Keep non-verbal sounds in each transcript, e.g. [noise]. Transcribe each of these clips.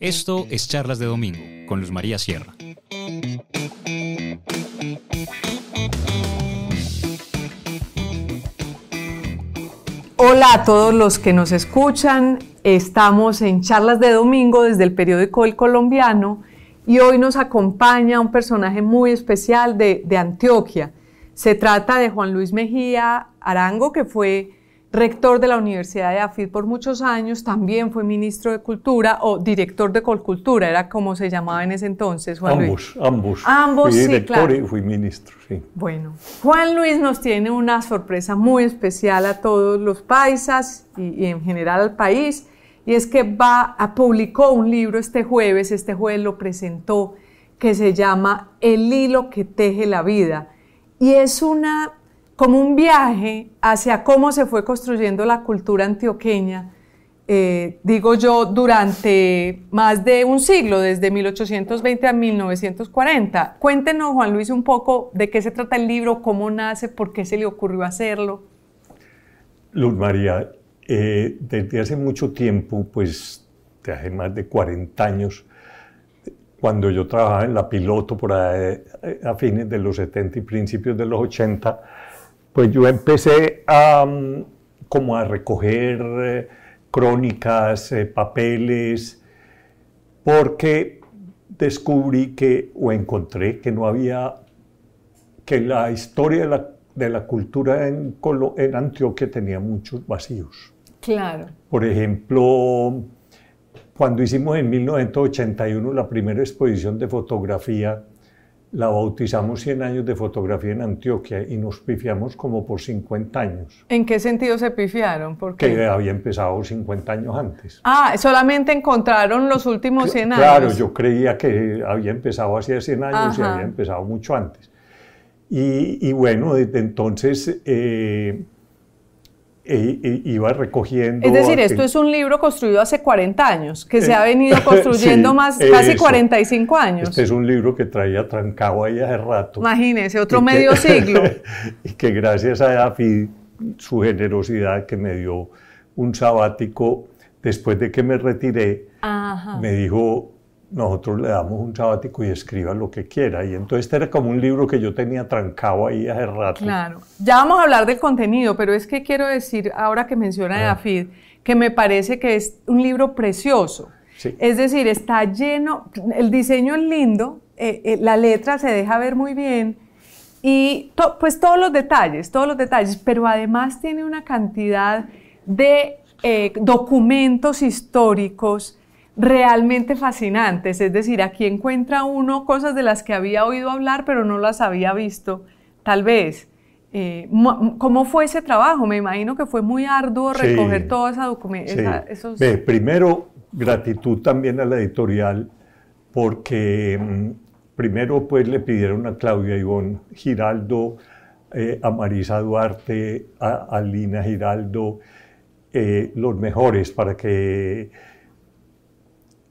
Esto es Charlas de Domingo con Luz María Sierra. Hola a todos los que nos escuchan. Estamos en Charlas de Domingo desde el periódico El Colombiano y hoy nos acompaña un personaje muy especial de, de Antioquia. Se trata de Juan Luis Mejía Arango, que fue rector de la Universidad de AFID por muchos años, también fue ministro de Cultura o director de Colcultura, era como se llamaba en ese entonces, Juan Luis. Ambos, ambos. Fui director sí, claro. y fui ministro, sí. Bueno, Juan Luis nos tiene una sorpresa muy especial a todos los paisas y, en general al país, y es que va a, publicó un libro este jueves, este jueves lo presentó, que se llama El hilo que teje la vida, y es una como un viaje hacia cómo se fue construyendo la cultura antioqueña, eh, digo yo, durante más de un siglo, desde 1820 a 1940. Cuéntenos, Juan Luis, un poco de qué se trata el libro, cómo nace, por qué se le ocurrió hacerlo. Luz María, eh, desde hace mucho tiempo, pues desde hace más de 40 años, cuando yo trabajaba en la piloto por eh, a fines de los 70 y principios de los 80, pues yo empecé a, como a recoger eh, crónicas, eh, papeles, porque descubrí que, o encontré que no había, que la historia de la, de la cultura en, en Antioquia tenía muchos vacíos. Claro. Por ejemplo, cuando hicimos en 1981 la primera exposición de fotografía, la bautizamos 100 años de fotografía en Antioquia y nos pifiamos como por 50 años. ¿En qué sentido se pifiaron? Porque Que había empezado 50 años antes. Ah, solamente encontraron los últimos 100 años. Claro, yo creía que había empezado hacía 100 años y había empezado mucho antes. Y, bueno, desde entonces... Eh, iba recogiendo. Es decir, esto es un libro construido hace 40 años, que se ha eh, venido [laughs] construyendo más casi 45 años. Este es un libro que traía trancado ahí hace rato. Imagínese, otro medio [laughs] siglo. y que gracias a Afi, su generosidad que me dio un sabático, después de que me retiré, me dijo, nosotros le damos un sabático y escriba lo que quiera. Y entonces este era como un libro que yo tenía trancado ahí hace rato. Claro, ya vamos a hablar del contenido, pero es que quiero decir, ahora que menciona ah. David, que me parece que es un libro precioso. Es decir, está lleno, el diseño es lindo, eh, eh, la letra se deja ver muy bien y pues todos los detalles, todos los detalles, pero además tiene una cantidad de eh, documentos históricos realmente fascinantes, es decir, aquí encuentra uno cosas de las que había oído hablar pero no las había visto, tal vez. Eh, ¿Cómo fue ese trabajo? Me imagino que fue muy arduo recoger toda esa documentación. primero, gratitud también a la editorial porque mm, primero pues le pidieron a Claudia Ivón Giraldo, eh, a Marisa Duarte, a, Lina Giraldo, eh, los mejores para que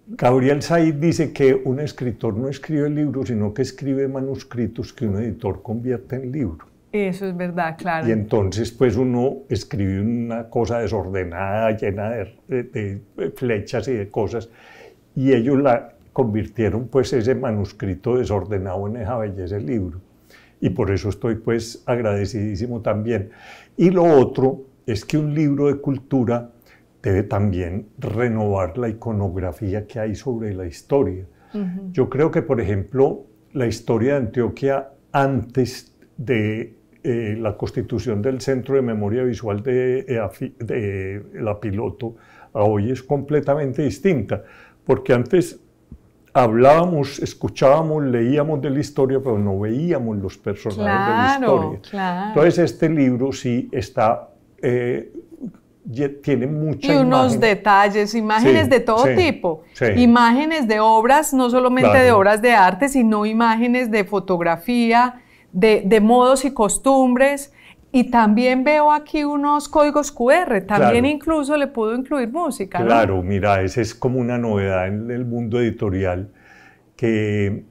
Gabriel Said dice que un escritor no escribe libros, sino que escribe manuscritos que un editor convierte en libro. Eso es verdad, claro. Y entonces, pues uno escribe una cosa desordenada, llena de, flechas y de cosas, y ellos la convirtieron, pues, ese manuscrito desordenado en esa belleza el libro. Y por eso estoy, pues, agradecidísimo también. Y lo otro es que un libro de cultura debe también renovar la iconografía que hay sobre la historia. Yo creo que, por ejemplo, la historia de Antioquia antes de eh, la constitución del Centro de Memoria Visual de, de, la Piloto a hoy es completamente distinta, porque antes hablábamos, escuchábamos, leíamos de la historia, pero no veíamos los personajes de la historia. Entonces este libro sí está eh, tiene mucha Y unos detalles, imágenes de todo tipo, imágenes de obras, no solamente de obras de arte, sino imágenes de fotografía, de, de, modos y costumbres. Y también veo aquí unos códigos QR, también incluso le puedo incluir música. Claro, mira, esa es como una novedad en el mundo editorial, que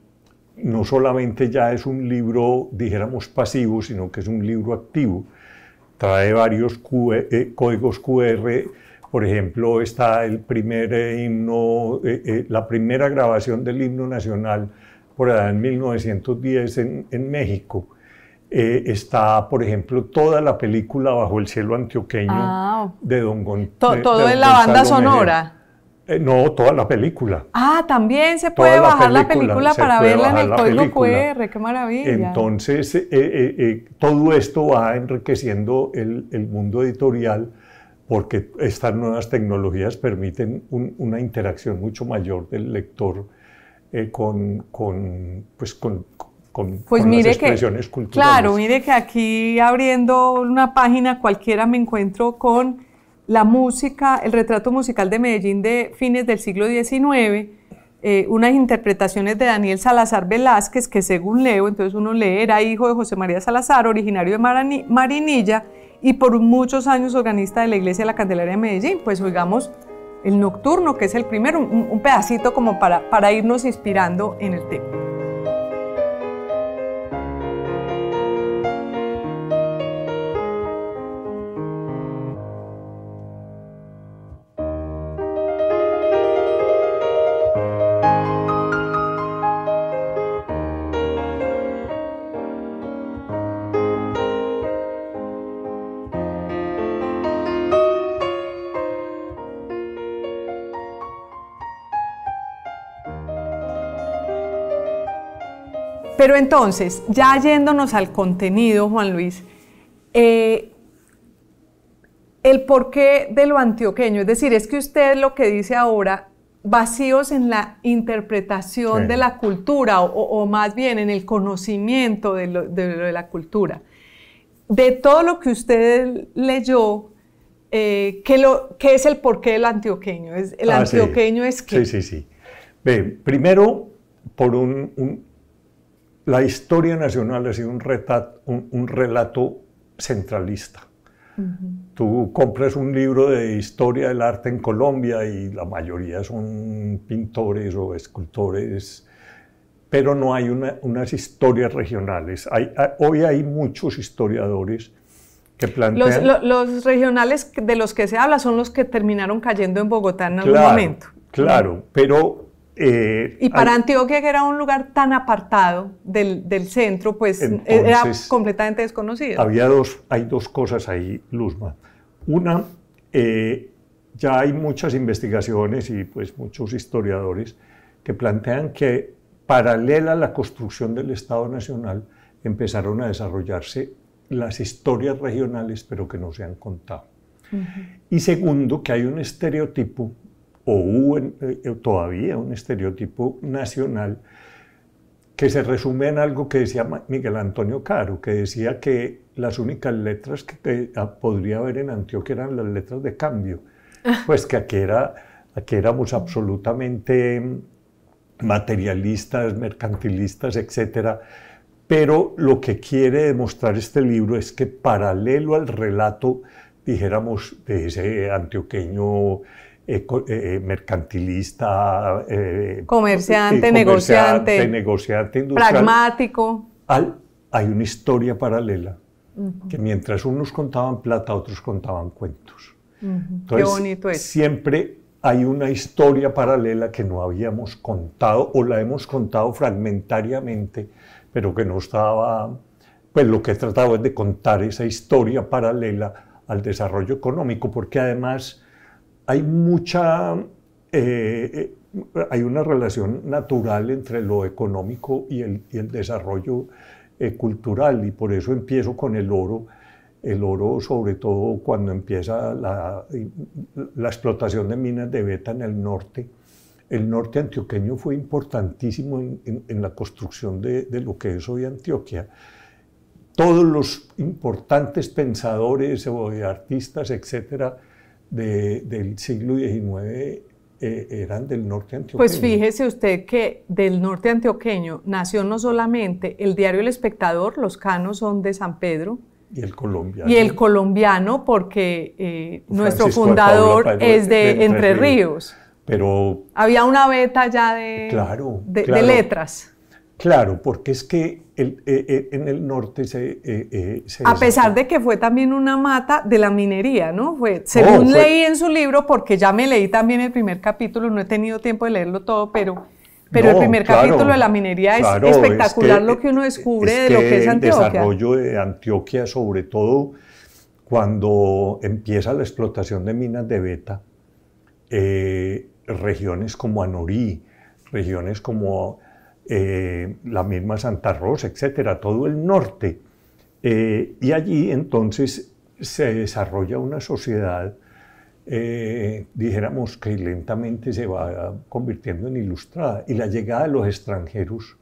no solamente ya es un libro, dijéramos, pasivo, sino que es un libro activo trae varios eh, códigos QR. Por ejemplo, está el primer eh, himno, eh, la primera grabación del himno nacional por allá en 1910 en, México. está, por ejemplo, toda la película Bajo el cielo antioqueño ah, de Don González. todo en la banda sonora. Eh, no, toda la película. Ah, también se puede bajar la película, para verla en el código QR, qué maravilla. Entonces, eh, eh, todo esto va enriqueciendo el, mundo editorial porque estas nuevas tecnologías permiten una interacción mucho mayor del lector con, pues, pues las expresiones culturales. Claro, mire que aquí abriendo una página cualquiera me encuentro con la música, el retrato musical de Medellín de fines del siglo XIX, eh, unas interpretaciones de Daniel Salazar Velázquez, que según leo, entonces uno lee, era hijo de José María Salazar, originario de Marinilla y por muchos años organista de la Iglesia de la Candelaria de Medellín. Pues oigamos el nocturno, que es el primero, un, pedacito como para irnos inspirando en el tema. Pero entonces, ya yéndonos al contenido, Juan Luis, eh, el porqué de lo antioqueño, es decir, es que usted lo que dice ahora, vacíos en la interpretación de la cultura o, más bien en el conocimiento de lo, de la cultura. De todo lo que usted leyó, eh, ¿qué, lo, es el porqué del antioqueño? ¿El ah, antioqueño es qué? Sí, sí, sí. primero, por un, la historia nacional ha sido un, relato centralista. Tú compras un libro de historia del arte en Colombia y la mayoría son pintores o escultores, pero no hay unas historias regionales. hoy hay muchos historiadores que plantean... Los, regionales de los que se habla son los que terminaron cayendo en Bogotá en algún momento. Claro, pero eh, y para Antioquia, que era un lugar tan apartado del, centro, pues eh, era completamente desconocido. Había dos, hay dos cosas ahí, Luzma. Una, eh, ya hay muchas investigaciones y pues muchos historiadores que plantean que paralela a la construcción del Estado Nacional empezaron a desarrollarse las historias regionales, pero que no se han contado. Y segundo, que hay un estereotipo o hubo en, eh, eh, todavía un estereotipo nacional que se resume en algo que decía Miguel Antonio Caro, que decía que las únicas letras que ah, podría haber en Antioquia eran las letras de cambio, ah. pues que aquí, era, que éramos absolutamente materialistas, mercantilistas, etcétera. Pero lo que quiere demostrar este libro es que paralelo al relato, dijéramos, de ese antioqueño eh, eh, mercantilista, eh, comerciante, negociante, negociante industrial, pragmático. hay una historia paralela, que mientras unos contaban plata, otros contaban cuentos. bonito Siempre hay una historia paralela que no habíamos contado o la hemos contado fragmentariamente, pero que no estaba, pues lo que he tratado es de contar esa historia paralela al desarrollo económico, porque además hay mucha, eh, eh, hay una relación natural entre lo económico y el, desarrollo eh, cultural y por eso empiezo con el oro. El oro, sobre todo cuando empieza la, explotación de minas de beta en el norte, el norte antioqueño fue importantísimo en, la construcción de, lo que es hoy Antioquia. Todos los importantes pensadores o artistas, etcétera, del siglo XIX eh, eran del norte antioqueño. Pues fíjese usted que del norte antioqueño nació no solamente el diario El Espectador, los canos son de San Pedro. Y el colombiano. Y el colombiano porque eh, nuestro fundador es de, Entre, Ríos. Pero... Había una beta ya de, claro. de letras. Claro, porque es que eh, eh, en el norte se... Eh, a pesar de que fue también una mata de la minería, ¿no? Fue, según leí en su libro, porque ya me leí también el primer capítulo, no he tenido tiempo de leerlo todo, pero, pero el primer capítulo de la minería es espectacular lo que uno descubre de lo que, es Antioquia. El desarrollo de Antioquia, sobre todo cuando empieza la explotación de minas de beta, regiones como Anorí, regiones como eh, la misma Santa Rosa, etcétera, todo el norte. Eh, y allí entonces se desarrolla una sociedad, eh, dijéramos que lentamente se va convirtiendo en ilustrada. Y la llegada de los extranjeros.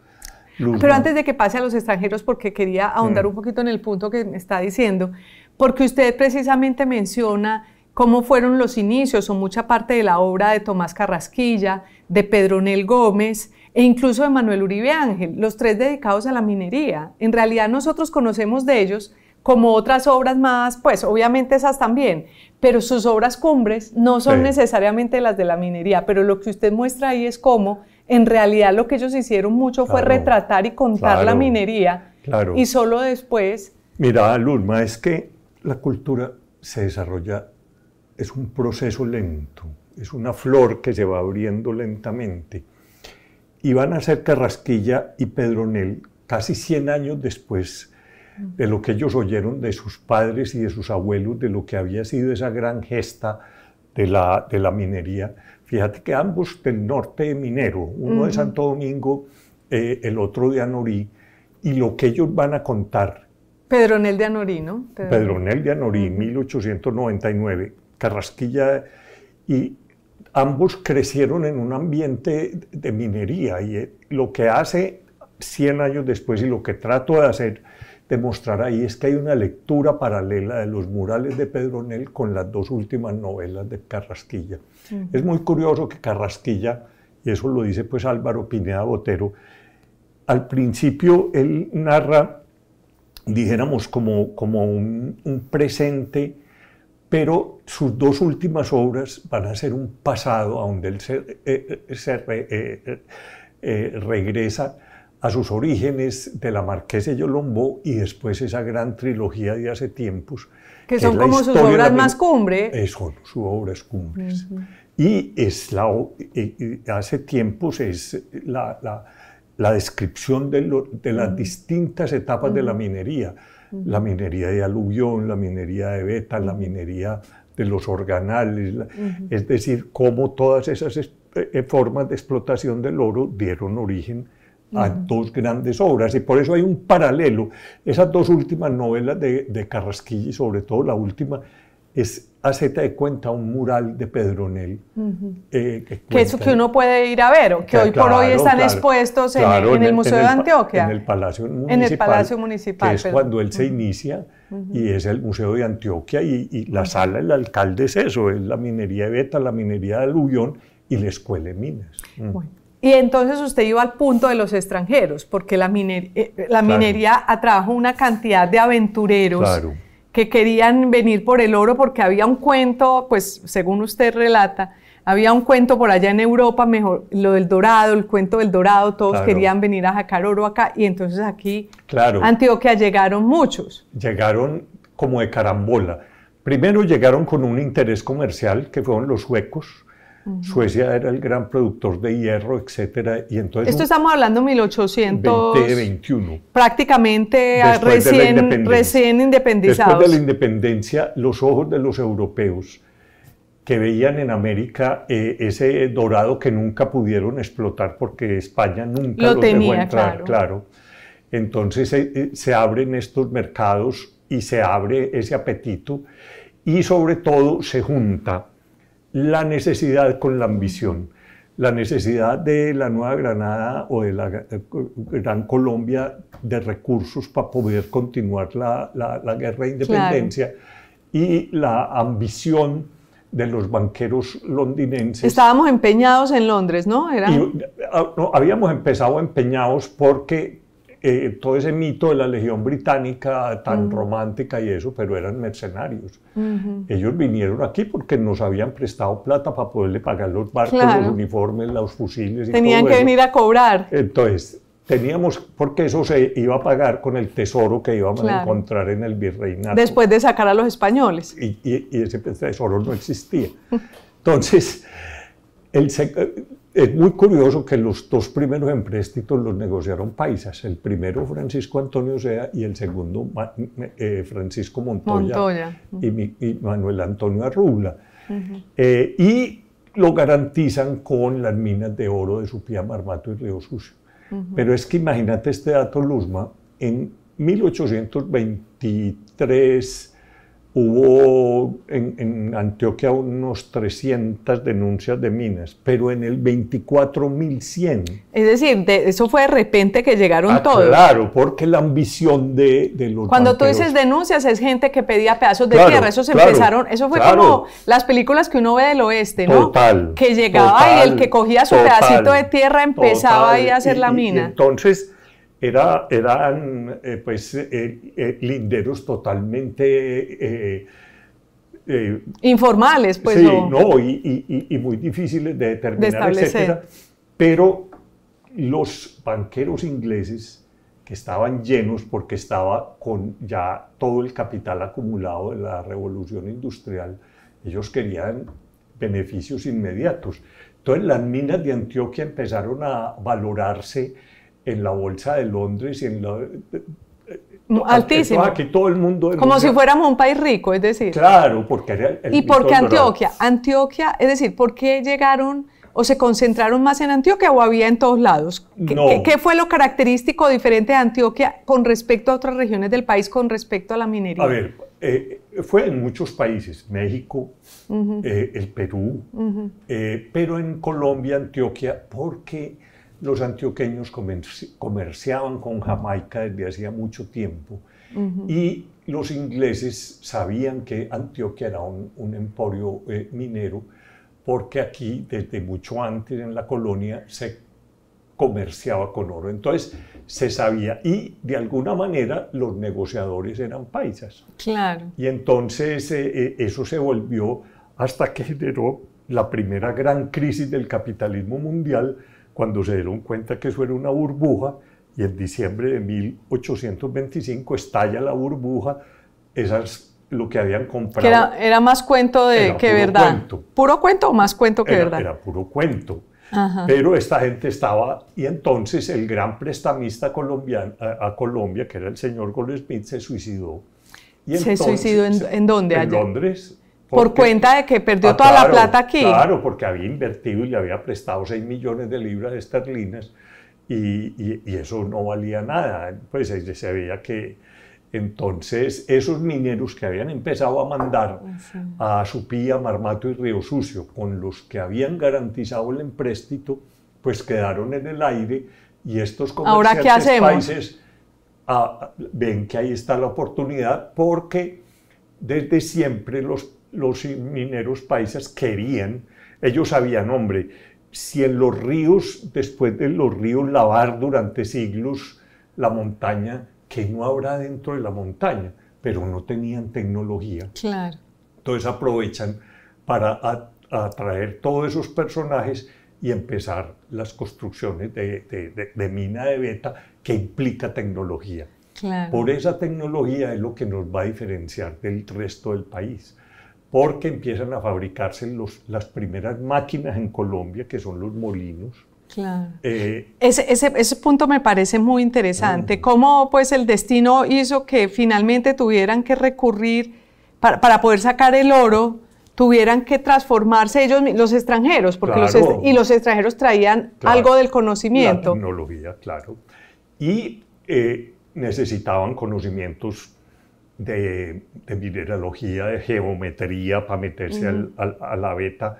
Pero antes de que pase a los extranjeros, porque quería ahondar mm. un poquito en el punto que me está diciendo, porque usted precisamente menciona cómo fueron los inicios o mucha parte de la obra de Tomás Carrasquilla, de Pedro Nel Gómez, e incluso de Manuel Uribe Ángel, los tres dedicados a la minería. En realidad nosotros conocemos de ellos como otras obras más, pues obviamente esas también, pero sus obras cumbres no son necesariamente las de la minería, pero lo que usted muestra ahí es cómo en realidad lo que ellos hicieron mucho fue retratar y contar la minería claro. y solo después... Mira, Lulma, es que la cultura se desarrolla, es un proceso lento, es una flor que se va abriendo lentamente iban a ser Carrasquilla y Pedronel casi 100 años después de lo que ellos oyeron de sus padres y de sus abuelos, de lo que había sido esa gran gesta de la, de la minería. Fíjate que ambos del norte minero, uno de Santo Domingo, eh, el otro de Anorí, y lo que ellos van a contar. Pedronel de Anorí, ¿no? Pedronel, de Anorí, 1899, Carrasquilla, y ambos crecieron en un ambiente de minería y eh, lo que hace 100 años después y lo que trato de hacer, demostrar ahí es que hay una lectura paralela de los murales de Pedro Nel con las dos últimas novelas de Carrasquilla. Es muy curioso que Carrasquilla, y eso lo dice pues Álvaro Pineda Botero, al principio él narra, dijéramos, como, como un, un presente pero sus dos últimas obras van a ser un pasado a donde él se, eh, eh, eh, regresa a sus orígenes de la Marquesa de Yolombó y después esa gran trilogía de hace tiempos. Que, son como sus obras más cumbres. son sus obras cumbres. Y hace tiempos es la, descripción de, las distintas etapas de la minería la minería de aluvión, la minería de beta, la minería de los organales, es decir, cómo todas esas eh, eh, formas de explotación del oro dieron origen a dos grandes obras y por eso hay un paralelo. Esas dos últimas novelas de, de y sobre todo la última, es hacete de cuenta un mural de Pedro Nel eh, que, eso que uno puede ir a ver, o que hoy por hoy están expuestos en, el Museo de Antioquia. En el Palacio Municipal. En el Palacio Municipal. Que es cuando él se inicia y es el Museo de Antioquia y, y la sala del alcalde es eso, es la minería de Beta, la minería de Aluvión y la escuela de minas. Mm. Y entonces usted iba al punto de los extranjeros, porque la, miner eh, la minería atrajo una cantidad de aventureros que querían venir por el oro porque había un cuento, pues según usted relata, había un cuento por allá en Europa, mejor lo del dorado, el cuento del dorado, todos querían venir a sacar oro acá y entonces aquí claro. Antioquia llegaron muchos. Llegaron como de carambola. Primero llegaron con un interés comercial que fueron los huecos Suecia era el gran productor de hierro, etcétera, y entonces Esto estamos hablando 1821. Prácticamente recién, recién independizados. Después de la independencia, los ojos de los europeos que veían en América eh, ese dorado que nunca pudieron explotar porque España nunca lo, tenía, entrar, claro. Entonces eh, eh, se abren estos mercados y se abre ese apetito y sobre todo se junta la necesidad con la ambición. La necesidad de la Nueva Granada o de la Gran Colombia de recursos para poder continuar la, guerra de independencia y la ambición de los banqueros londinenses. Estábamos empeñados en Londres, no ah, habíamos empezado empeñados porque eh, todo ese mito de la Legión Británica tan romántica y eso, pero eran mercenarios. Ellos vinieron aquí porque nos habían prestado plata para poderle pagar los barcos, los uniformes, los fusiles. Y Tenían que venir a cobrar. Entonces, teníamos, porque eso se iba a pagar con el tesoro que íbamos a encontrar en el virreinato. Después de sacar a los españoles. Y, ese tesoro no existía. [laughs] Entonces, el es muy curioso que los dos primeros empréstitos los negociaron paisas, el primero Francisco Antonio Sea y el segundo eh, eh, Francisco Montoya, Y, Manuel Antonio Arrula. Eh, y lo garantizan con las minas de oro de Supía, Marmato y Río Sucio. Pero es que imagínate este dato, Luzma, en 1823 Hubo en, Antioquia unos 300 denuncias de minas, pero en el 24.100. Es decir, eso fue de repente que llegaron ah, todos. Claro, porque la ambición de, los. Cuando tú dices denuncias, es gente que pedía pedazos de tierra. Eso se empezaron. Eso fue como las películas que uno ve del oeste, ¿no? Total. Que llegaba y el que cogía su pedacito de tierra empezaba a ahí a hacer la mina. entonces eran eh, pues, eh, eh, linderos totalmente... Informales, pues. Sí, no, y, muy difíciles de determinar, etc. Pero los banqueros ingleses que estaban llenos porque estaba con ya todo el capital acumulado de la revolución industrial, ellos querían beneficios inmediatos. Entonces las minas de Antioquia empezaron a valorarse en la Bolsa de Londres y en la... Altísimo. Aquí todo el mundo... Como si fuéramos un país rico, es decir. Claro, porque... Era ¿Y por qué Antioquia? Antioquia, es decir, ¿por qué llegaron o se concentraron más en Antioquia o había en todos lados? ¿Qué, no. ¿qué, fue lo característico diferente de Antioquia con respecto a otras regiones del país, con respecto a la minería? A ver, eh, fue en muchos países, México, eh, el Perú, eh, pero en Colombia, Antioquia, ¿por qué? los antioqueños comerciaban con Jamaica desde hacía mucho tiempo y los ingleses sabían que Antioquia era un, emporio eh, minero porque aquí desde mucho antes en la colonia se comerciaba con oro. Entonces se sabía y de alguna manera los negociadores eran paisas. Claro. Y entonces eh, eh, eso se volvió hasta que generó la primera gran crisis del capitalismo mundial cuando se dieron cuenta que eso era una burbuja y en diciembre de 1825 estalla la burbuja, esas lo que habían comprado. Era, más cuento de, que puro verdad. Cuento. ¿Puro cuento o más cuento que verdad? Era puro cuento. Pero esta gente estaba, y entonces el gran prestamista colombiano a, Colombia, que era el señor Goldsmith, se suicidó. Y ¿Se suicidó en, dónde allá? En Londres, por cuenta de que perdió ah, toda la plata aquí. Claro, porque había invertido y le había prestado 6 millones de libras esterlinas y, y, y eso no valía nada. Pues se veía que, entonces, esos mineros que habían empezado a mandar ah, a Supía, Marmato y Río Sucio, con los que habían garantizado el empréstito, pues quedaron en el aire y estos comerciantes ¿Ahora países ah, ven que ahí está la oportunidad porque desde siempre los los mineros países querían, ellos sabían, hombre, si en los ríos, después de los ríos lavar durante siglos la montaña, ¿qué no habrá dentro de la montaña? Pero no tenían tecnología. Claro. Entonces aprovechan para atraer todos esos personajes y empezar las construcciones de, mina de beta que implica tecnología. Por esa tecnología es lo que nos va a diferenciar del resto del país porque empiezan a fabricarse los, las primeras máquinas en Colombia, que son los molinos. Claro. Eh, ese, punto me parece muy interesante. Mm. ¿Cómo pues el destino hizo que finalmente tuvieran que recurrir para, poder sacar el oro? tuvieran que transformarse ellos, los extranjeros, porque los y los extranjeros traían algo del conocimiento. La tecnología, claro. Y eh, necesitaban conocimientos de, mineralogía, de geometría para meterse a la beta,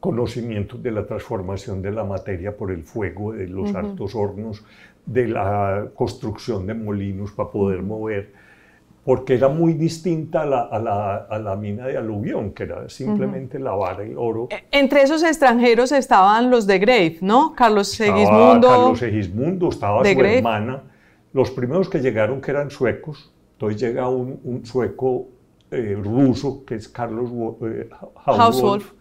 conocimiento de la transformación de la materia por el fuego, de los altos hornos, de la construcción de molinos para poder mover, porque era muy distinta a la, mina de aluvión, que era simplemente lavar el oro. E, entre esos extranjeros estaban los de Grave, ¿no? Carlos Segismundo. Carlos Segismundo, estaba su hermana. Los primeros que llegaron, que eran suecos, entonces llega un, sueco eh, ruso, que es Carlos eh, Hauswolf,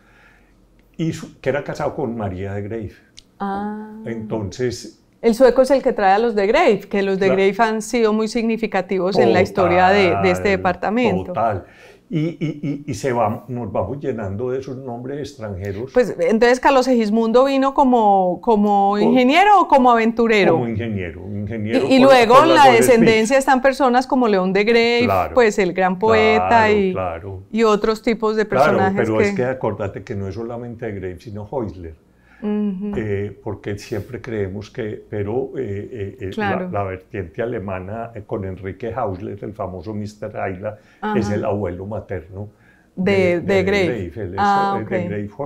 que era casado con María de Grave. Ah. Entonces... El sueco es el que trae a los de Grave, que los de Grave han sido muy significativos en la historia de, de este departamento. Total. Y, se va, nos vamos llenando de esos nombres extranjeros. Pues entonces Carlos Egismundo vino como, como ingeniero o, como aventurero. Como ingeniero, ingeniero. Y, luego en la descendencia están personas como León de Grey, pues el gran poeta y, otros tipos de personajes. pero es que acordate que no es solamente Grey, sino Heusler. Eh, porque siempre creemos que, pero eh, eh, la, vertiente alemana con Enrique Hausler, el famoso Mr. Ayla, es el abuelo materno. De, de, ah,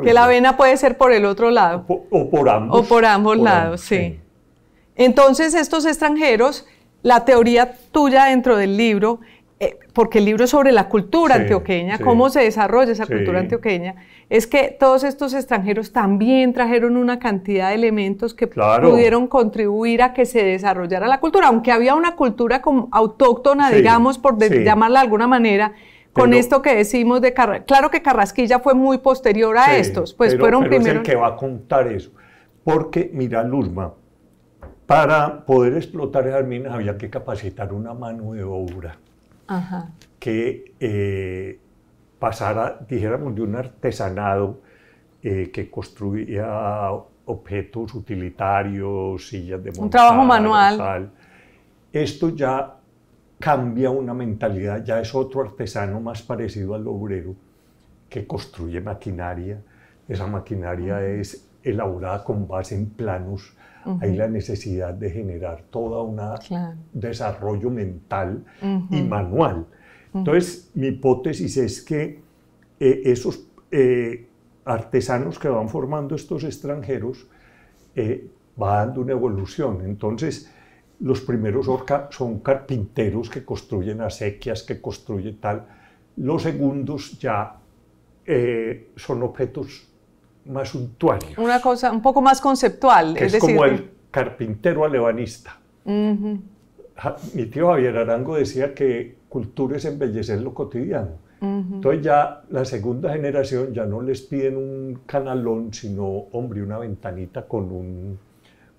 que la vena puede ser por el otro lado. O, por ambos. O por ambos lados, sí. Entonces, estos extranjeros, la teoría tuya dentro del libro eh, porque el libro es sobre la cultura antioqueña, cómo se desarrolla esa cultura antioqueña, es que todos estos extranjeros también trajeron una cantidad de elementos que pudieron contribuir a que se desarrollara la cultura, aunque había una cultura autóctona, digamos, por llamarla de alguna manera, con esto que decimos de Carrasquilla, claro que Carrasquilla fue muy posterior a estos, pues fueron pero primero... Es el que va a contar eso, porque mira, Luzma, para poder explotar esas minas había que capacitar una mano de obra que eh, pasara, dijéramos, de un artesanado eh, que construía objetos utilitarios, sillas de montar, Un trabajo manual. Esto ya cambia una mentalidad, ya es otro artesano más parecido al obrero que construye maquinaria. Esa maquinaria es elaborada con base en planos hay la necesidad de generar todo un desarrollo mental y manual. Entonces, mi hipótesis es que eh, esos eh, artesanos que van formando estos extranjeros eh, van dando una evolución. Entonces, los primeros son carpinteros que construyen acequias, que construyen tal. Los segundos ya son objetos más suntuarios. Una cosa un poco más conceptual. Que es, es como el carpintero alebanista. mi tío Javier Arango decía que cultura es embellecer lo cotidiano. Entonces ya la segunda generación ya no les piden un canalón, sino, hombre, una ventanita con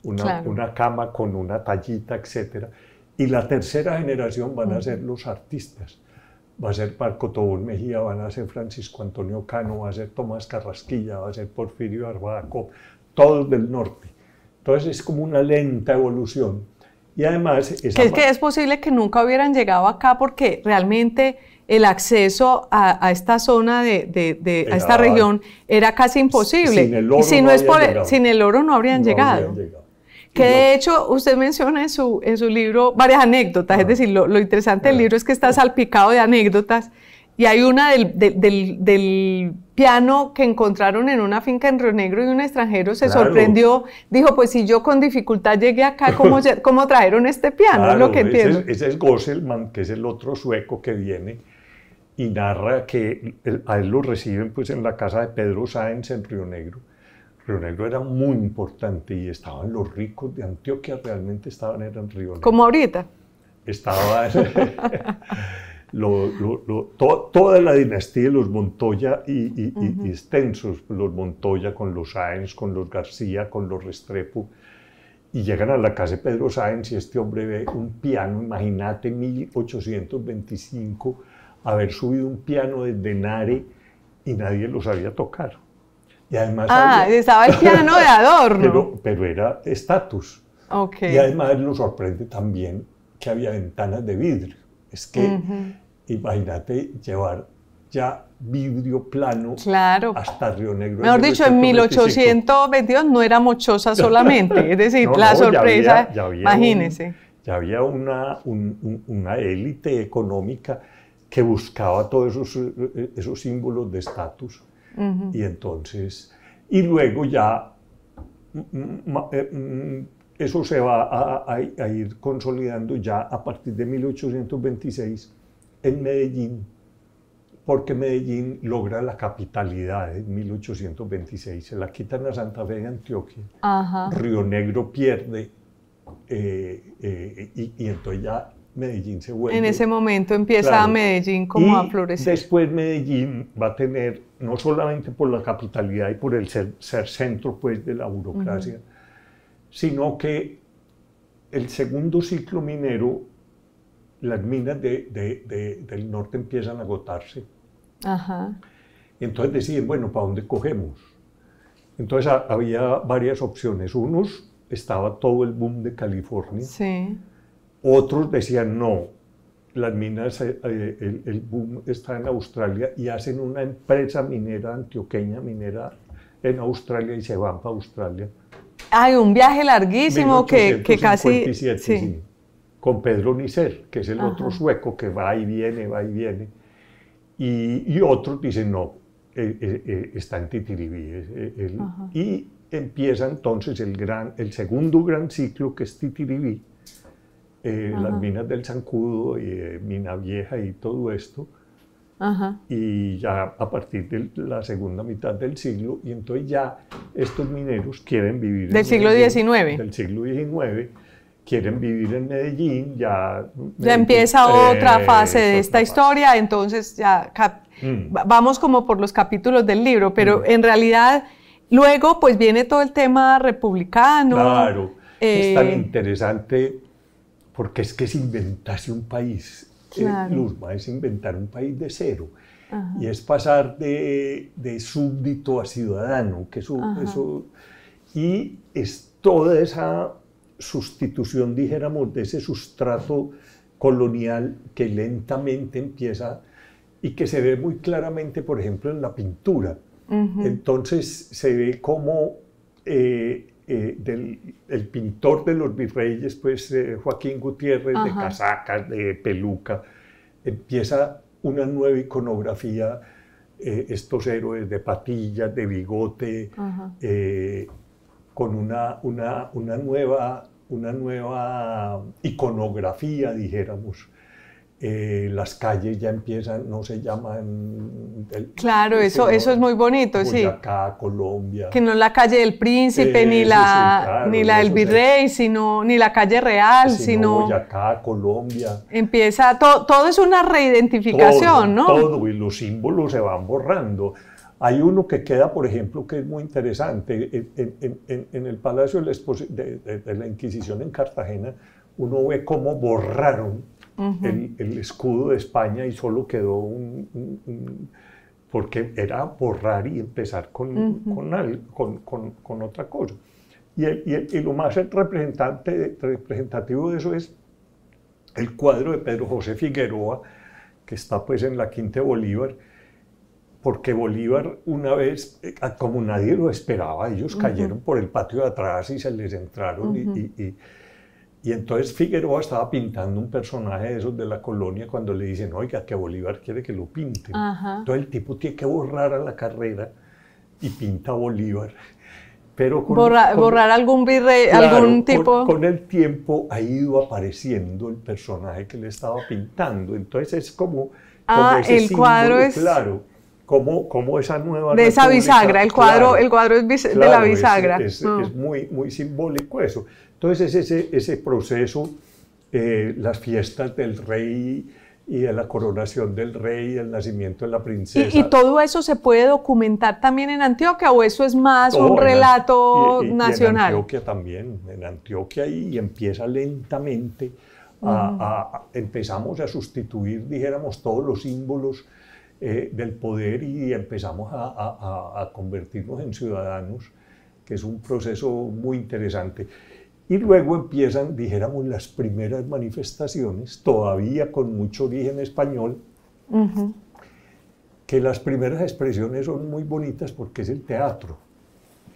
una, cama, con una tallita, etc. Y la tercera generación van a ser los artistas va a ser Marco Tobón Mejía, van a ser Francisco Antonio Cano, va a ser Tomás Carrasquilla, va a ser Porfirio Arbaco, todos del norte. Entonces es como una lenta evolución. Y además... es que es posible que nunca hubieran llegado acá porque realmente el acceso a, esta zona, de, a esta región, era casi imposible. Sin el oro, y si no, es por, e- sin el oro no Habrían llegado. Que de hecho usted menciona en su, en su libro varias anécdotas, es ah. decir, lo, lo interesante del ah. libro es que está salpicado de anécdotas y hay una del, del, del, piano que encontraron en una finca en Río Negro y un extranjero se sorprendió, dijo, pues si yo con dificultad llegué acá, ¿cómo, [laughs] cómo trajeron este piano? lo que Ese es, ese es Gosselman, que es el otro sueco que viene y narra que a él lo reciben pues en la casa de Pedro Sáenz en Río Negro Río Negro era muy importante y estaban los ricos de Antioquia, realmente estaban en Río Como ahorita. Estaba [laughs] toda la dinastía de los Montoya y, y, extensos, los Montoya con los Sáenz, con los García, con los Restrepo. Y llegan a la casa de Pedro Sáenz y este hombre ve un piano, imagínate, 1825, haber subido un piano desde Nare y nadie lo sabía tocar. Y además ah, estaba el piano de [laughs] adorno. pero, era estatus. Y además nos sorprende también que había ventanas de vidrio. Es que, imagínate llevar ya vidrio plano hasta Río Negro. Mejor dicho, en 1822 no era mochosa [laughs] solamente, es decir, la sorpresa, ya ya había imagínese. ya había una, una élite económica que buscaba todos esos, eh, esos símbolos de estatus. Y entonces, y luego ya eh, eso se va a, ir consolidando ya a partir de 1826 en Medellín, porque Medellín logra la capitalidad en 1826, se la quitan a Santa Fe de Antioquia, Río Negro pierde, eh, eh, y entonces ya Medellín En ese momento empieza a Medellín como a florecer. Después Medellín va a tener, no solamente por la capitalidad y por el ser, ser centro pues, de la burocracia, sino que el segundo ciclo minero, las minas de, del norte empiezan a agotarse. Ajá. Entonces deciden, bueno, ¿para dónde cogemos? Entonces había varias opciones. Unos, estaba todo el boom de California. Sí otros decían, no, las minas, eh, eh, el, boom está en Australia y hacen una empresa minera antioqueña, minera en Australia y se van para Australia. Hay un viaje larguísimo que, que, casi... Sí, con Pedro Nicer, que es el otro sueco que va y viene, va y viene. Y, otros dicen, no, eh, está en Titiribí. y empieza entonces el, gran, el segundo gran ciclo que es Titiribí eh, las minas del Sancudo, y eh, Mina Vieja y todo esto. Y ya a partir de la segunda mitad del siglo, y entonces ya estos mineros quieren vivir. Del siglo XIX. Del siglo XIX, quieren vivir en Medellín, ya. ya empieza eh, otra fase de esta historia, entonces ya mm. vamos como por los capítulos del libro, pero mm. en realidad luego pues viene todo el tema republicano. Claro, es tan interesante porque es que es inventarse un país. Eh, es inventar un país de cero. Y es pasar de, de, súbdito a ciudadano, que eso, eso, y es toda esa sustitución, dijéramos, de ese sustrato colonial que lentamente empieza y que se ve muy claramente, por ejemplo, en la pintura. Entonces se ve como... Eh, eh, del el pintor de los virreyes, pues eh, Joaquín Gutiérrez, de casacas, de peluca, empieza una nueva iconografía, eh, estos héroes de patillas, de bigote, con una, una, una, nueva, una nueva iconografía, dijéramos, eh, las calles ya empiezan, no se llaman... claro, eso, eso es muy bonito, sí. Colombia. Que no la calle del príncipe, ni, la, ni la del virrey, sino, ni la calle real, sino... ya Boyacá, Colombia. Empieza, todo es una reidentificación, ¿no? Todo, y los símbolos se van borrando. Hay uno que queda, por ejemplo, que es muy interesante. En, el Palacio de de la Inquisición en Cartagena, uno ve cómo borraron el, escudo de España y solo quedó un, porque era borrar y empezar con, con, otra cosa. Y, y, lo más representante, representativo de eso es el cuadro de Pedro José Figueroa, que está pues en la Quinta Bolívar, porque Bolívar una vez, eh, como nadie lo esperaba, ellos cayeron por el patio de atrás y se les entraron y y entonces Figueroa estaba pintando un personaje de esos de la colonia cuando le dicen, oiga, que Bolívar quiere que lo pinte. Entonces el tipo tiene que borrar a la carrera y pinta a Bolívar. Pero con, borrar algún virrey, algún tipo. Con, el tiempo ha ido apareciendo el personaje que le estaba pintando. Entonces es como. Ah, como ese el símbolo, cuadro es. Claro, como, como esa nueva. De esa bisagra, el cuadro, el cuadro es de la bisagra. Es, es mm. muy, muy simbólico eso. Entonces ese, ese proceso, eh, las fiestas del rey y de la coronación del rey, el nacimiento de la princesa. ¿Y, todo eso se puede documentar también en Antioquia o eso es más un relato nacional? en Antioquia también, en Antioquia y, empieza lentamente. Mm. A, empezamos a sustituir, dijéramos, todos los símbolos eh, del poder y empezamos a, a convertirnos en ciudadanos, que es un proceso muy interesante. Y luego empiezan, dijéramos, las primeras manifestaciones, todavía con mucho origen español, que las primeras expresiones son muy bonitas porque es el teatro.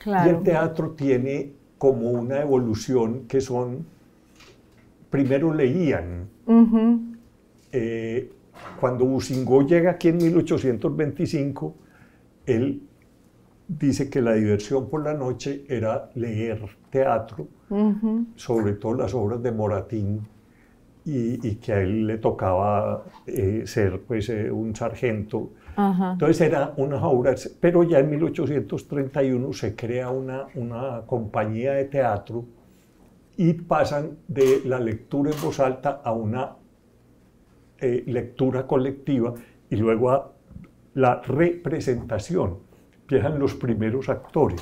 Y el teatro tiene como una evolución que son, primero leían. Eh, cuando Busingó llega aquí en 1825, él dice que la diversión por la noche era leer teatro, sobre todo las obras de Moratín, y, que a él le tocaba eh, ser pues, eh, un sargento. Entonces era unas obras, pero ya en 1831 se crea una, una compañía de teatro y pasan de la lectura en voz alta a una eh, lectura colectiva y luego a la representación empiezan los primeros actores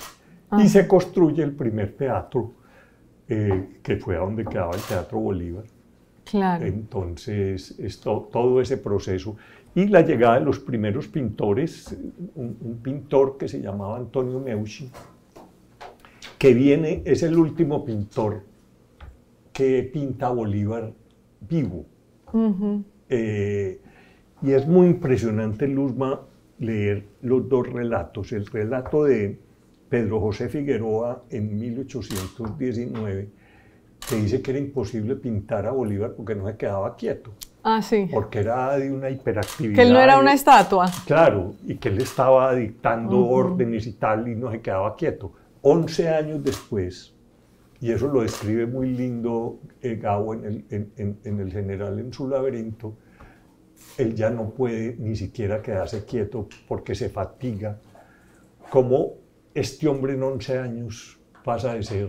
y ah. se construye el primer teatro, eh, que fue a donde quedaba el Teatro Bolívar. Claro. Entonces, esto, todo ese proceso. Y la llegada de los primeros pintores, un, pintor que se llamaba Antonio Meucci, que viene, es el último pintor que pinta Bolívar vivo. Eh, y es muy impresionante, Luzma, leer los dos relatos, el relato de Pedro José Figueroa en 1819, que dice que era imposible pintar a Bolívar porque no se quedaba quieto. Ah, sí. Porque era de una hiperactividad. Que él no era una estatua. Claro, y que él estaba dictando órdenes y tal, y no se quedaba quieto. Once años después, y eso lo describe muy lindo eh, Gabo en el general en su laberinto, él ya no puede ni siquiera quedarse quieto porque se fatiga. Como este hombre en 11 años pasa de ser,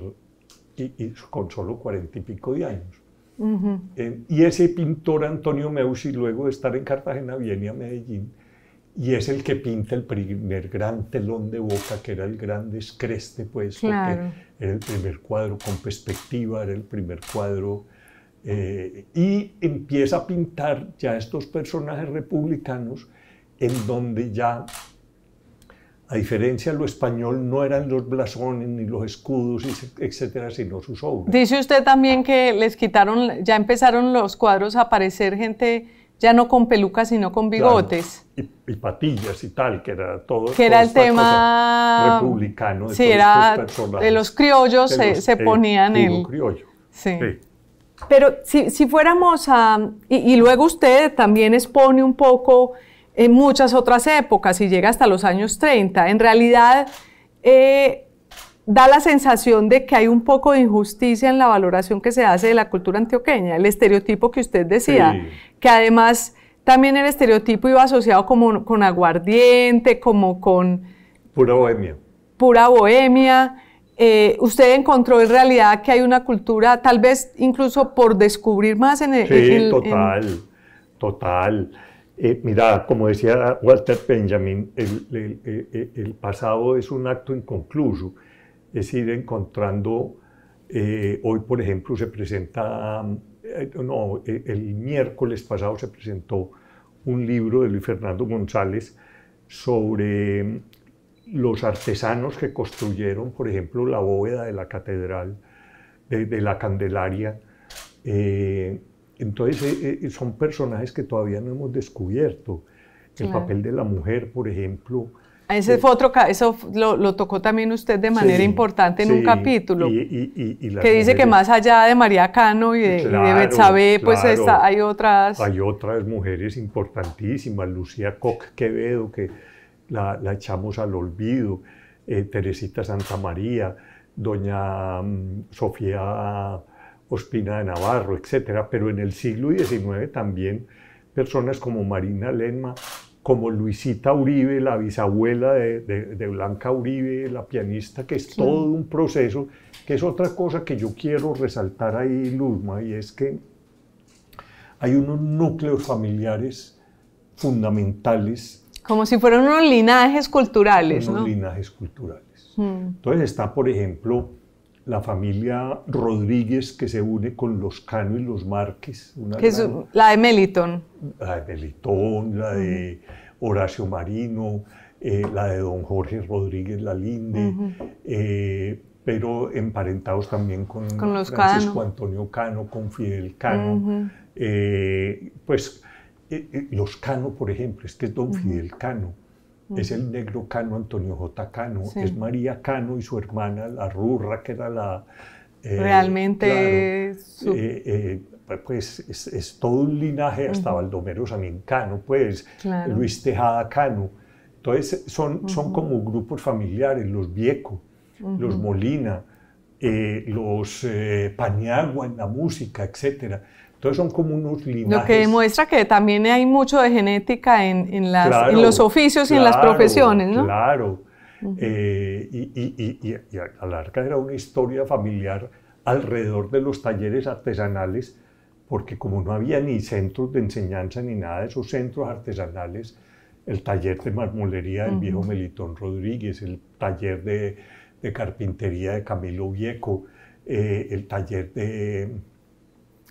y, con solo cuarenta y pico de años? Eh, y ese pintor Antonio Meucci, luego de estar en Cartagena, viene a Medellín y es el que pinta el primer gran telón de boca, que era el gran descreste, pues, era el primer cuadro con perspectiva, era el primer cuadro eh, y empieza a pintar ya estos personajes republicanos en donde ya, a diferencia de lo español, no eran los blasones ni los escudos, etcétera, sino sus ojos. Dice usted también que les quitaron, ya empezaron los cuadros a aparecer gente ya no con pelucas, sino con bigotes. y, patillas y tal, que era todo. Que era el tema republicano. sí, era de los criollos, se, se, ponían el. Criollo. sí. Pero si, fuéramos a... Y, luego usted también expone un poco en muchas otras épocas y llega hasta los años 30. En realidad eh, da la sensación de que hay un poco de injusticia en la valoración que se hace de la cultura antioqueña, el estereotipo que usted decía, que además también el estereotipo iba asociado como con aguardiente, como con... Pura bohemia. Pura bohemia. Eh, usted encontró en realidad que hay una cultura, tal vez incluso por descubrir más en el... Sí, total, total. Eh, mira, como decía Walter Benjamin, el, pasado es un acto inconcluso, es ir encontrando, eh, hoy por ejemplo se presenta, eh, no, el miércoles pasado se presentó un libro de Luis Fernando González sobre los artesanos que construyeron, por ejemplo, la bóveda de la catedral, de, la Candelaria. Eh, entonces, eh, eh, son personajes que todavía no hemos descubierto. El papel de la mujer, por ejemplo. Ah, ese fue otro, eso lo, tocó también usted de manera importante en un capítulo. Y, que dice que más allá de María Cano y de, claro, pues hay otras. Hay otras mujeres importantísimas, Lucía Koch Quevedo, que la, echamos al olvido. Eh, Teresita Santa María, doña mm, Sofía Ospina de Navarro, etc. Pero en el siglo XIX también personas como Marina Lenma, como Luisita Uribe, la bisabuela de, Blanca Uribe, la pianista, que es todo un proceso, que es otra cosa que yo quiero resaltar ahí, Luzma, y es que hay unos núcleos familiares fundamentales como si fueran unos linajes culturales, unos linajes culturales. Hmm. Entonces está, por ejemplo, la familia Rodríguez que se une con los Cano y los Márquez. la de Melitón. La de Melitón, la de Horacio Marino, eh, la de don Jorge Rodríguez Lalinde, eh, pero emparentados también con, Francisco Antonio Cano, con Fidel Cano. Eh, pues eh, eh, los Cano, por ejemplo, este es don Fidel Cano, es el negro Cano, Antonio J. Cano, es María Cano y su hermana, la Rurra, que era la... Eh, Realmente pues es, todo un linaje, hasta uh -huh. Cano, pues Luis Tejada Cano. Entonces son, son como grupos familiares, los Vieco, los Molina, los Paniagua en la música, etcétera. Entonces son como unos linajes. Lo que demuestra que también hay mucho de genética en, los oficios y en las profesiones, ¿no? Claro. Eh, y, y, y, arca era una historia familiar alrededor de los talleres artesanales, porque como no había ni centros de enseñanza ni nada de esos centros artesanales, el taller de marmolería del viejo Melitón Rodríguez, el taller de, carpintería de Camilo Vieco, eh, el taller de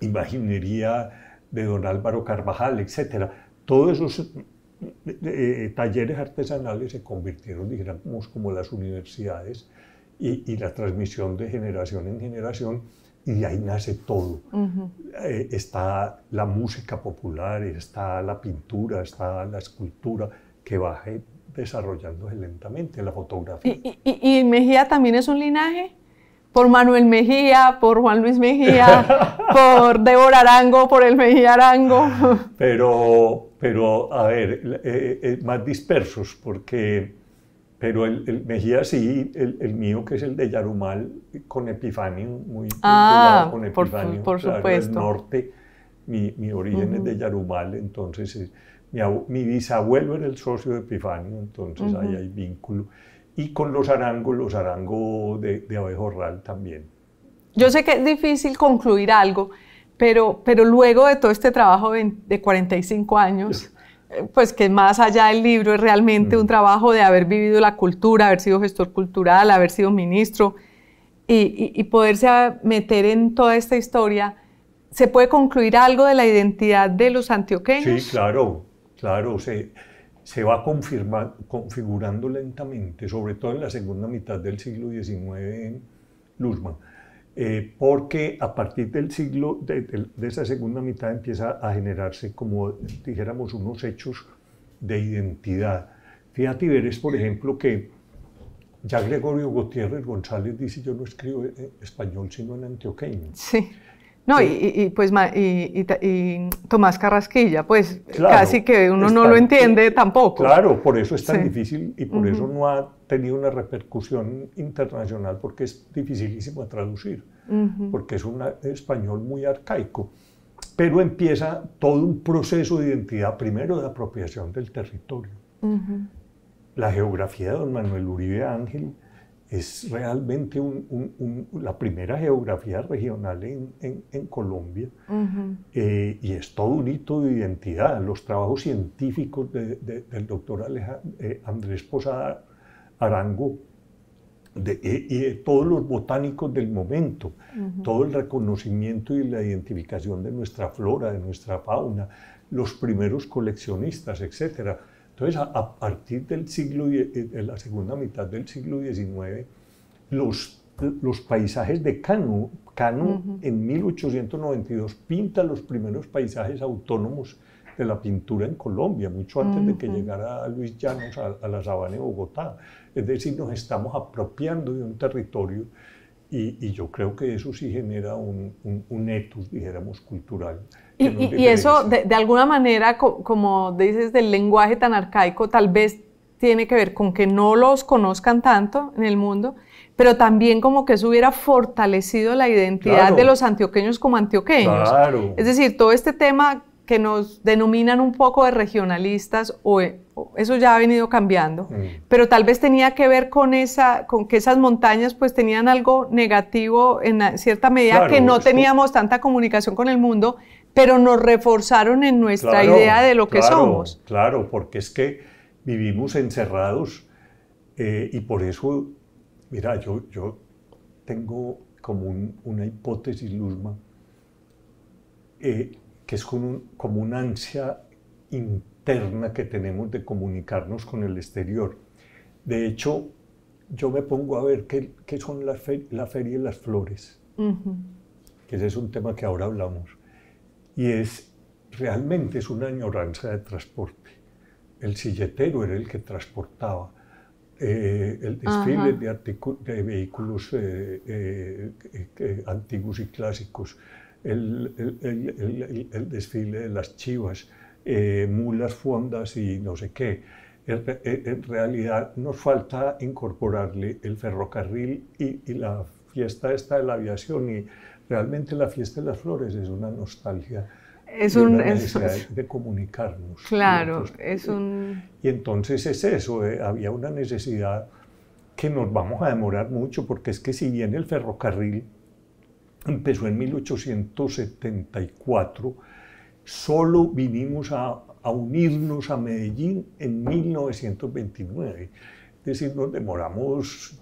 imaginería de don Álvaro Carvajal, etc. Todos esos eh, eh, eh, talleres artesanales se convirtieron, dijéramos, como las universidades y, la transmisión de generación en generación, y de ahí nace todo. está la música popular, está la pintura, está la escultura, que va desarrollándose lentamente, la fotografía. y Mejía también es un linaje? por Manuel Mejía, por Juan Luis Mejía, [laughs] por Débora Arango, por el Mejía Arango. [laughs] Pero, pero a ver, eh, eh, eh, más dispersos, porque, pero el, Mejía sí, el, mío que es el de Yarumal, con Epifanio, muy ah, con Epifanio, por, por supuesto. norte, mi, origen es de Yarumal, entonces mi, bisabuelo era el socio de Epifanio, entonces ahí hay vínculo y con los arangos, los arangos de, abejorral también. Yo sé que es difícil concluir algo, pero, pero luego de todo este trabajo de, 45 años, eh, pues que más allá del libro es realmente mm. un trabajo de haber vivido la cultura, haber sido gestor cultural, haber sido ministro y, poderse meter en toda esta historia. ¿Se puede concluir algo de la identidad de los antioqueños? Sí, claro, claro. sí se va configurando lentamente, sobre todo en la segunda mitad del siglo XIX en Luzman, eh, porque a partir del siglo, de, esa segunda mitad empieza a generarse como dijéramos unos hechos de identidad. Fíjate y veréis, por ejemplo, que ya Gregorio Gutiérrez González dice yo no escribo eh, español sino en antioqueño. Sí. No, y, pues y, Tomás Carrasquilla, pues casi que uno no lo entiende tampoco. Claro, por eso es tan difícil y por eso no ha tenido una repercusión internacional, porque es dificilísimo de traducir, porque es un español muy arcaico. Pero empieza todo un proceso de identidad, primero de apropiación del territorio. La geografía de don Manuel Uribe Ángel es realmente la primera geografía regional en, Colombia eh, y es todo un hito de identidad. Los trabajos científicos del doctor Alejandro eh, Andrés Posada Arango de, eh, y de todos los botánicos del momento, todo el reconocimiento y la identificación de nuestra flora, de nuestra fauna, los primeros coleccionistas, etcétera entonces, a, partir del siglo, eh, de la segunda mitad del siglo XIX, los, los paisajes de Cano, Cano en 1892 pinta los primeros paisajes autónomos de la pintura en Colombia, mucho antes de que llegara Luis Llanos a, la sabana de Bogotá. Es decir, nos estamos apropiando de un territorio y, yo creo que eso sí genera un, un, dijéramos, cultural y, eso, de, alguna manera, como dices, del lenguaje tan arcaico, tal vez tiene que ver con que no los conozcan tanto en el mundo, pero también como que eso hubiera fortalecido la identidad de los antioqueños como antioqueños. Es decir, todo este tema que nos denominan un poco de regionalistas, o, eh, eso ya ha venido cambiando, mm. pero tal vez tenía que ver con, esa, con que esas montañas pues tenían algo negativo en cierta medida, que no teníamos tanta comunicación con el mundo, pero nos reforzaron en nuestra idea de lo que somos. Claro, porque es que vivimos encerrados eh, y por eso, mira, yo, yo tengo como una hipótesis, Luzma, eh, que es como, como una ansia interna que tenemos de comunicarnos con el exterior. De hecho, yo me pongo a ver qué, son la, feria y las flores, que ese es un tema que ahora hablamos y es realmente es una añoranza de transporte. El silletero era el que transportaba. Eh, el desfile de, de, vehículos eh, eh, antiguos y clásicos, el, el, el, el, desfile de las chivas, mulas fondas y no sé qué. En, realidad nos falta incorporarle el ferrocarril y, la fiesta esta de la aviación y, Realmente la fiesta de las flores es una nostalgia. Es Una necesidad de comunicarnos. Claro, es un. Y entonces es eso, eh, había una necesidad que nos vamos a demorar mucho, porque es que si bien el ferrocarril empezó en 1874, solo vinimos a, a unirnos a Medellín en 1929. Es decir, nos demoramos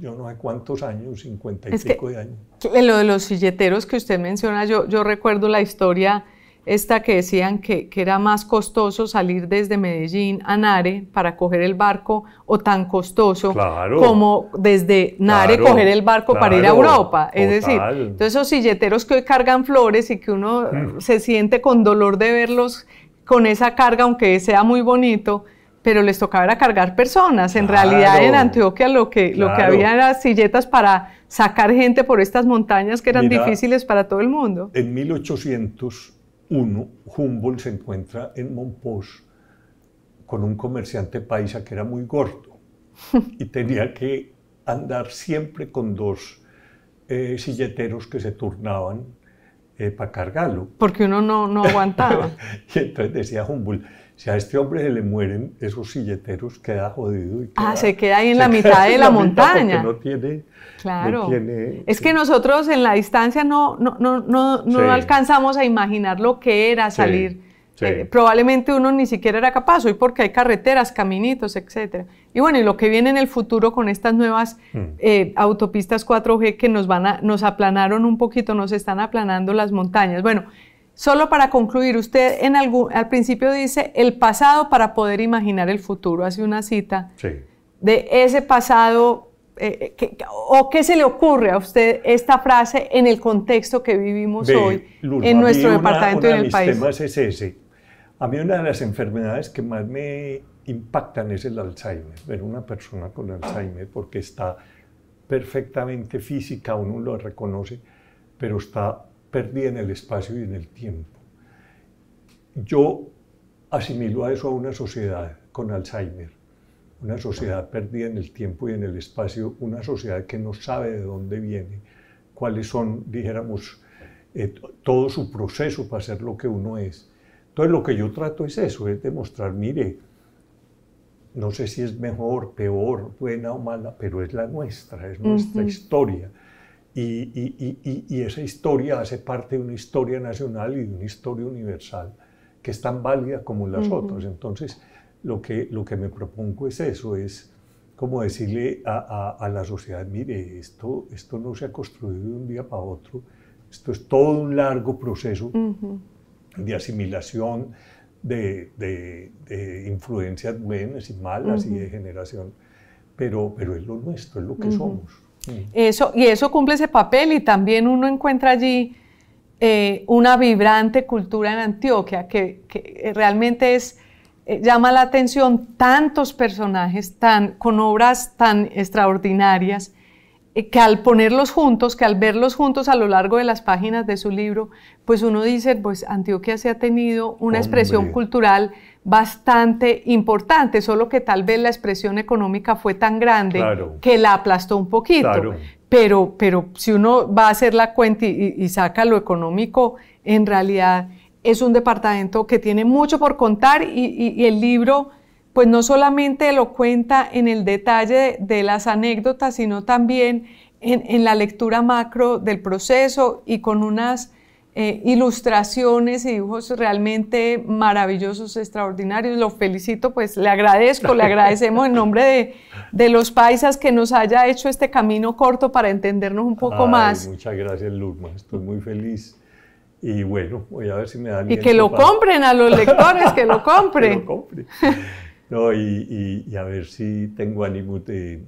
yo no sé cuántos años, 55 y de Lo de los silleteros que usted menciona, yo, recuerdo la historia esta que decían que, era más costoso salir desde Medellín a Nare para coger el barco o tan costoso como desde Nare coger el barco para ir a Europa. Es decir, todos esos silleteros que hoy cargan flores y que uno mm. se siente con dolor de verlos con esa carga, aunque sea muy bonito, pero les tocaba era cargar personas. En realidad en Antioquia lo que, lo que había eran silletas para sacar gente por estas montañas que eran difíciles para todo el mundo. En 1801, Humboldt se encuentra en Montpós con un comerciante paisa que era muy gordo [laughs] y tenía que andar siempre con dos eh, silleteros que se turnaban eh, para cargarlo. Porque uno no, no aguantaba. [laughs] y entonces decía Humboldt, si a este hombre se le mueren esos silleteros, queda jodido. Y ah, queda, ah, se queda ahí en la mitad de la, montaña. No tiene, claro. es que nosotros en la distancia no, no, alcanzamos a imaginar lo que era salir. Eh, probablemente uno ni siquiera era capaz hoy porque hay carreteras, caminitos, etc. Y bueno, y lo que viene en el futuro con estas nuevas mm. eh, autopistas 4G que nos, van a, nos aplanaron un poquito, nos están aplanando las montañas. Bueno, Solo para concluir, usted en al principio dice el pasado para poder imaginar el futuro. Hace una cita de ese pasado. Eh, eh, ¿O qué se le ocurre a usted esta frase en el contexto que vivimos hoy en nuestro departamento y en el país? Temas es ese. A mí una de las enfermedades que más me impactan es el Alzheimer, ver una persona con Alzheimer porque está perfectamente física, uno lo reconoce, pero está perdida en el espacio y en el tiempo. Yo asimilo a eso a una sociedad con Alzheimer, una sociedad perdida en el tiempo y en el espacio, una sociedad que no sabe de dónde viene, cuáles son, dijéramos, eh, todo su proceso para ser lo que uno es. Entonces lo que yo trato es eso, es demostrar, mire, no sé si es mejor, peor, buena o mala, pero es la nuestra, es nuestra historia. Y, esa historia hace parte de una historia nacional y de una historia universal que es tan válida como las otras. Entonces, lo que, lo que me propongo es eso, es como decirle a, a, la sociedad, mire, esto, esto no se ha construido de un día para otro, esto es todo un largo proceso de asimilación de, de, influencias buenas y malas y de generación, pero, pero es lo nuestro, es lo que somos. Mm. y eso cumple ese papel y también uno encuentra allí eh, una vibrante cultura en Antioquia que, realmente es, eh, llama la atención tantos personajes tan, con obras tan extraordinarias eh, que al ponerlos juntos, que al verlos juntos a lo largo de las páginas de su libro, pues uno dice, pues Antioquia se ha tenido una expresión cultural bastante importante, solo que tal vez la expresión económica fue tan grande que la aplastó un poquito. Pero, pero si uno va a hacer la cuenta y, saca lo económico, en realidad es un departamento que tiene mucho por contar y, el libro pues no solamente lo cuenta en el detalle de, de las anécdotas, sino también en, en, la lectura macro del proceso y con unas eh, ilustraciones y dibujos realmente maravillosos, extraordinarios. Lo felicito, pues le agradezco, le [laughs] agradecemos en nombre de, de, los paisas que nos haya hecho este camino corto para entendernos un poco más. Muchas gracias, Lurma, estoy muy feliz. Y bueno, voy a ver si me dan. Y que lo compren a los [laughs] lectores, que lo [laughs] compren. que lo compren. No, y, y, a ver si tengo ánimo de,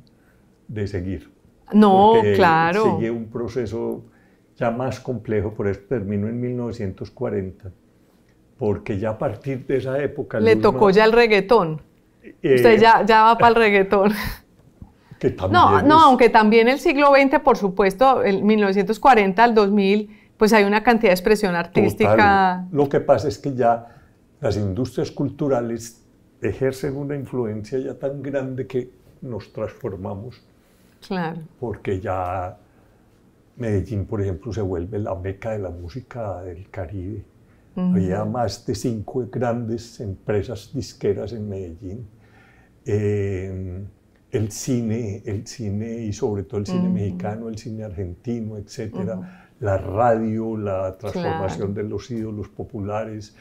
de seguir. No, claro. Sigue un proceso ya más complejo, por eso terminó en 1940, porque ya a partir de esa época... Le tocó ya el reggaetón. Eh, Usted ya, ya va para el reggaetón. [laughs] no, no, aunque también el siglo XX, por supuesto, el 1940 al 2000, pues hay una cantidad de expresión artística. Lo que pasa es que ya las industrias culturales ejercen una influencia ya tan grande que nos transformamos. Claro. Porque ya Medellín, por ejemplo, se vuelve la beca de la música del Caribe. Había más de cinco grandes empresas disqueras en Medellín. Eh, el cine, el cine y sobre todo el cine mexicano, el cine argentino, etcétera, la radio, la transformación de los ídolos populares,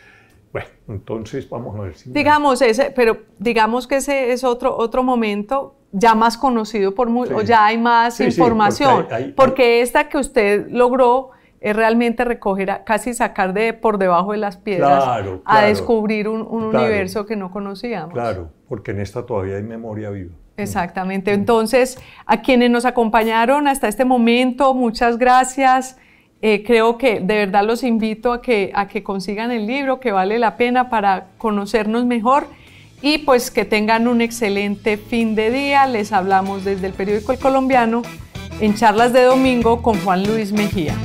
bueno, entonces vamos a ver si... Digamos, ese, pero digamos que ese es otro, otro momento ya más conocido por o ya hay más información, porque, esta que usted logró es realmente recoger, casi sacar de por debajo de las piedras a descubrir un, universo que no conocíamos. Claro, porque en esta todavía hay memoria viva. Mm. Exactamente. Entonces, a quienes nos acompañaron hasta este momento, muchas gracias. Eh, creo que de verdad los invito a que, a que consigan el libro, que vale la pena para conocernos mejor y pues que tengan un excelente fin de día. Les hablamos desde el periódico El Colombiano en charlas de domingo con Juan Luis Mejía.